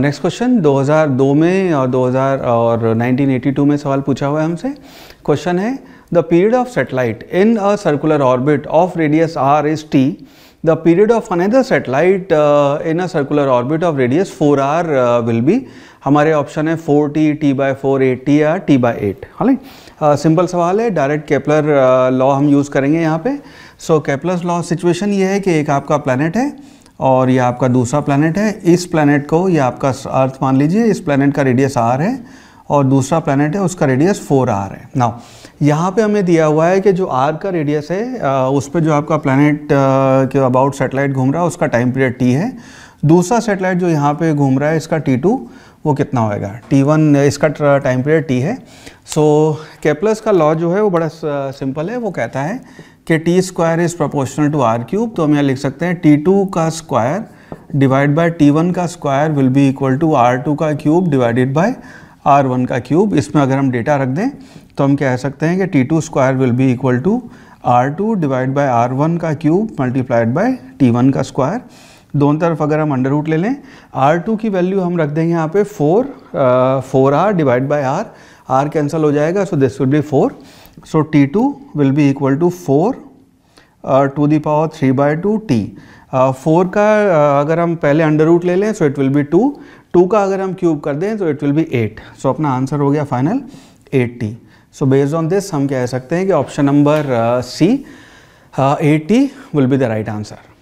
Next question 2002 में और 2000 और 1982 में सवाल पूछा हुआ है हमसे क्वेश्चन है the period of satellite in a circular orbit of radius R is T the period of another satellite in a circular orbit of radius four R will be हमारे ऑप्शन है 4t T by four eight T या T by eight हाँ simple सवाल है direct Kepler law हम use करेंगे यहाँ पे सो कैपलर लॉ सिचुएशन ये है कि एक आपका प्लानट है और ये आपका दूसरा प्लानट है इस प्लानट को ये आपका अर्थ मान लीजिए इस प्लानट का रेडियस आर है और दूसरा प्लानट है उसका रेडियस फोर आर है नाउ यहाँ पे हमें दिया हुआ है कि जो आर का रेडियस है उस पर जो आपका प्लानट के अबाउट सेटेलाइट घूम रहा है उसका टाइम पीरियड टी है दूसरा सेटेलाइट जो यहाँ पे घूम रहा है इसका टी टू वो कितना होएगा टी वन इसका टाइम पीरियड टी है सो so, केपलस का लॉ जो है वो बड़ा सिंपल है वो कहता है कि T square is proportional to R cube तो हम यहाँ लिख सकते हैं टी टू का square divide by T one का square will be equal to R two का cube divided by R one का क्यूब इसमें अगर हम डेटा रख दें तो हम कह सकते हैं कि T two square will be equal to R two divide by R one का cube multiplied by T one का स्क्वायर दोनों तरफ अगर हम अंडर रूट ले लें आर टू की वैल्यू हम रख देंगे यहाँ पे four four R divide by R R cancel हो जाएगा so this will be four So T2 will be equal to 4 uh, to the power 3 by 2 t. Uh, 4 का uh, अगर हम पहले अंडर रूट ले लें सो इट विल बी 2 2 का अगर हम क्यूब कर दें तो it will be 8 so so, अपना आंसर हो गया final eighty so based on this हम कह सकते हैं कि option number C eighty will be the right answer